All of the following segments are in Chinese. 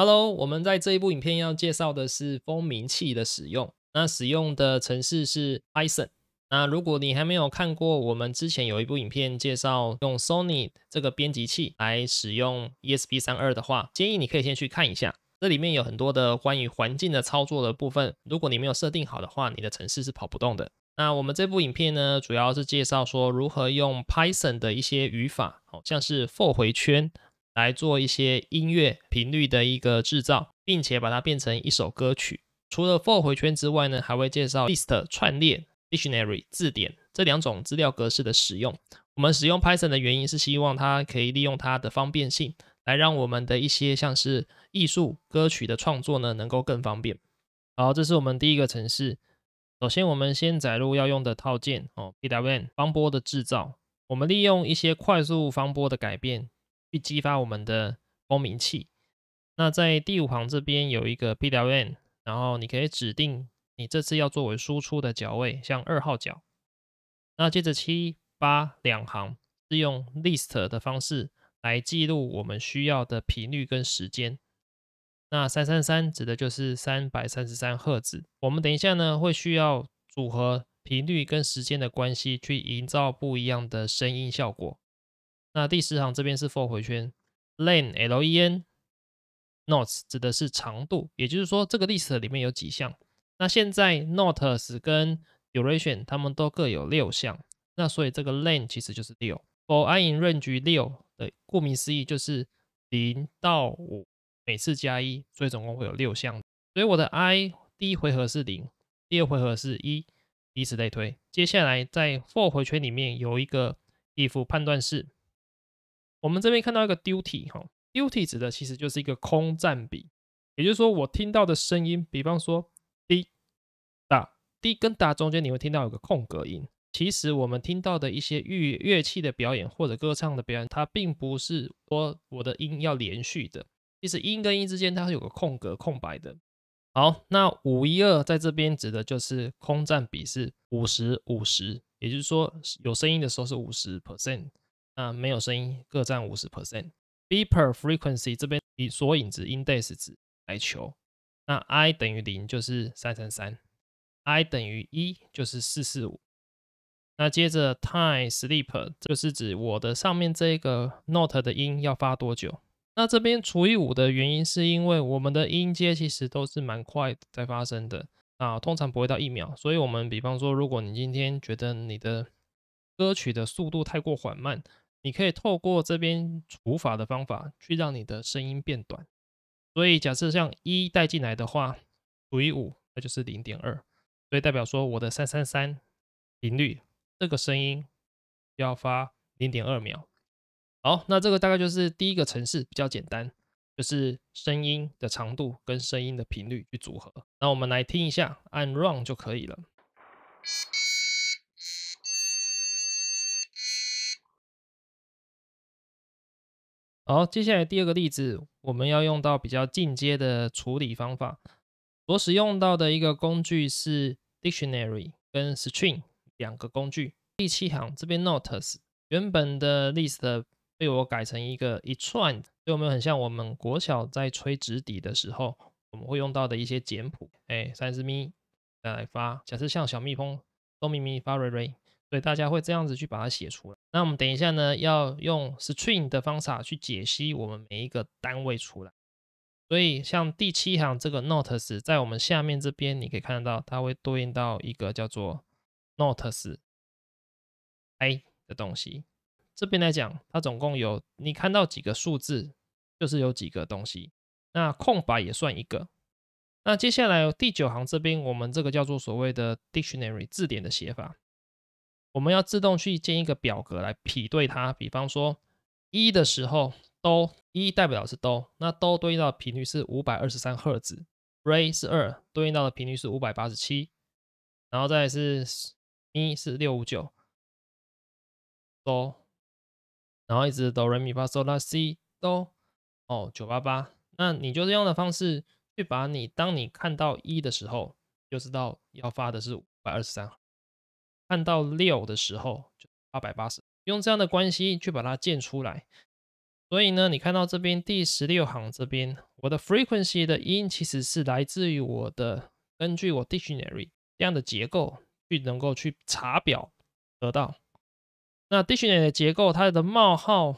Hello，我们在这一部影片要介绍的是蜂鸣器的使用。那使用的程式是 Python。那如果你还没有看过我们之前有一部影片介绍用 Sony 这个编辑器来使用 e s p 三二的话，建议你可以先去看一下。这里面有很多的关于环境的操作的部分，如果你没有设定好的话，你的程式是跑不动的。那我们这部影片呢，主要是介绍说如何用 Python 的一些语法，好像是 for 回圈。来做一些音乐频率的一个制造，并且把它变成一首歌曲。除了 for 回圈之外呢，还会介绍 list 串列、dictionary 字典这两种资料格式的使用。我们使用 Python 的原因是希望它可以利用它的方便性，来让我们的一些像是艺术歌曲的创作呢，能够更方便。好，这是我们第一个程式。首先，我们先载入要用的套件哦 p w n 方波的制造。我们利用一些快速方波的改变。去激发我们的共鸣器。那在第五行这边有一个 PLN，然后你可以指定你这次要作为输出的角位，像二号角。那接着七八两行是用 list 的方式来记录我们需要的频率跟时间。那三三三指的就是三百三十三赫兹。我们等一下呢会需要组合频率跟时间的关系，去营造不一样的声音效果。那第十行这边是 for 回圈，len l e n notes 指的是长度，也就是说这个 list 里面有几项。那现在 notes 跟 duration 它们都各有六项，那所以这个 len 其实就是六。for i in range 六的，顾名思义就是零到五，每次加一，所以总共会有六项。所以我的 i 第一回合是零，第二回合是一，以此类推。接下来在 for 回圈里面有一个 if 判断式。我们这边看到一个 duty 哈 duty 指的其实就是一个空占比，也就是说我听到的声音，比方说低、打低跟打中间你会听到有个空格音。其实我们听到的一些乐乐器的表演或者歌唱的表演，它并不是说我的音要连续的，其实音跟音之间它是有个空格空白的。好，那五一二在这边指的就是空占比是五十五十，也就是说有声音的时候是五十 percent。那没有声音，各占五十 percent。Beep per frequency 这边以索引值 index 值来求。那 i 等于零就是三三三，i 等于一就是四四五。那接着 time sleep 就是指我的上面这个 note 的音要发多久。那这边除以五的原因是因为我们的音阶其实都是蛮快在发生的啊，通常不会到一秒。所以，我们比方说，如果你今天觉得你的歌曲的速度太过缓慢，你可以透过这边除法的方法去让你的声音变短。所以假设像一带进来的话，除以五，那就是零点二。所以代表说我的三三三频率，这个声音要发零点二秒。好，那这个大概就是第一个程式比较简单，就是声音的长度跟声音的频率去组合。那我们来听一下，按 Run 就可以了。好，接下来第二个例子，我们要用到比较进阶的处理方法。我使用到的一个工具是 dictionary 跟 string 两个工具。第七行这边 notes，原本的 list 被我改成一个一串，就我们很像我们国小在吹纸笛的时候，我们会用到的一些简谱。哎，三十咪，再来发。假设像小蜜蜂，哆咪咪发瑞瑞。所以大家会这样子去把它写出来。那我们等一下呢，要用 string 的方法去解析我们每一个单位出来。所以像第七行这个 notes，在我们下面这边你可以看得到，它会对应到一个叫做 notes i 的东西。这边来讲，它总共有你看到几个数字，就是有几个东西。那空白也算一个。那接下来第九行这边，我们这个叫做所谓的 dictionary 字典的写法。我们要自动去建一个表格来匹对它。比方说，一的时候都一代表是都，那都对应的频率是五百二十三赫兹。re 是二对应到的频率是五百八十七，然后再是一是六五九，哆，然后一直哆、瑞咪发嗦啦，西哆，哦九八八。那你就是用的方式去把你当你看到一的时候就知道要发的是五百二十三。按到六的时候就八百八十，用这样的关系去把它建出来。所以呢，你看到这边第十六行这边，我的 frequency 的音其实是来自于我的根据我 dictionary 这样的结构去能够去查表得到。那 dictionary 的结构，它的冒号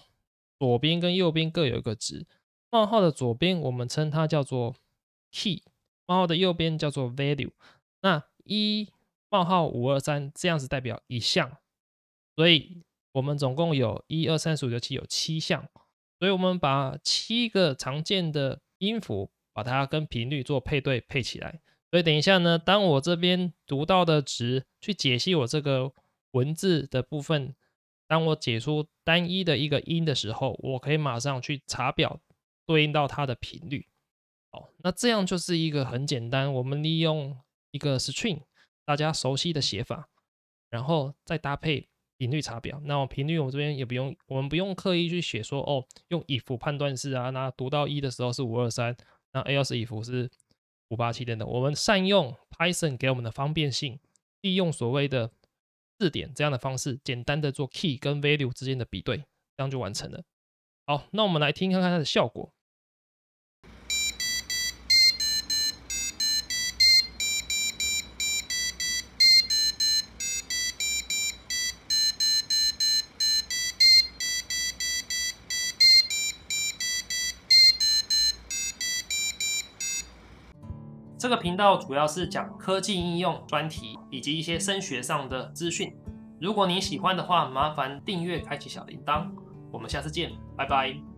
左边跟右边各有一个值。冒号的左边我们称它叫做 key，冒号的右边叫做 value。那一冒号五二三这样子代表一项，所以我们总共有一二三四五六七，有七项。所以我们把七个常见的音符，把它跟频率做配对配起来。所以等一下呢，当我这边读到的值去解析我这个文字的部分，当我解出单一的一个音的时候，我可以马上去查表对应到它的频率。好，那这样就是一个很简单，我们利用一个 string。大家熟悉的写法，然后再搭配频率查表。那频率我这边也不用，我们不用刻意去写说哦，用 if 判断式啊。那读到一的时候是五二三，那 else if 是五八七等等。我们善用 Python 给我们的方便性，利用所谓的字典这样的方式，简单的做 key 跟 value 之间的比对，这样就完成了。好，那我们来听看看它的效果。这个频道主要是讲科技应用专题以及一些升学上的资讯。如果你喜欢的话，麻烦订阅、开启小铃铛。我们下次见，拜拜。